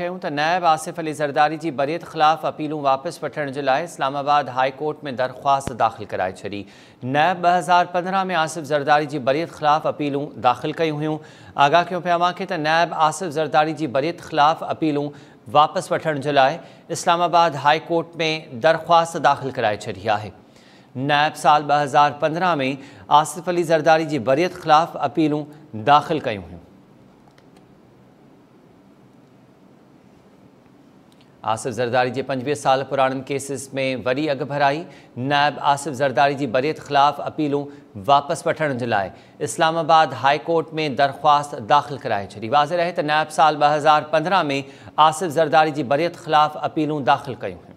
कहूँ तो नायब आसिफ़ अली ज़रदारी की बरियत ख़िलाफ़ अपीलों वापस वठण इस्लामाबाद हाई कोर्ट में दरख़्वास्त दाख़िल कराए छी नायब ब हज़ार पंद्रह में आसिफ़ ज़रदारी की बरियत ख़िलाफ़ अपीलूं दाख़िल कयूं हुई आगाह क्यों पिया अव्हां नायब आसिफ़ ज़रदारी की बरियत ख़िलाफ़ अपीलों वापस वठण इस्लामाबाद हाई कोर्ट में दरख़्वास्त दाख़िल कराए छी है नायब साल ब हज़ार पंद्रह में आसिफ़ अली ज़रदारी की बरियत ख़िलाफ़ अपीलू दाख़िल कयूं हुई आसिफ जरदारी के पंजवी साल पुराणनि केसिस में वरी अग भराई नायब आसिफ जरदारी की बरियत खिलाफ़ अपीलों वापस वठण इस्लामाबाद हाई कोर्ट में दरख़्वास्त दाख़िल कराए छी वाज रहे तो नायब साल बजार हज़ार में आसिफ जरदारी की बरियत खिलाफ़ अपीलों दाख़िल क्यों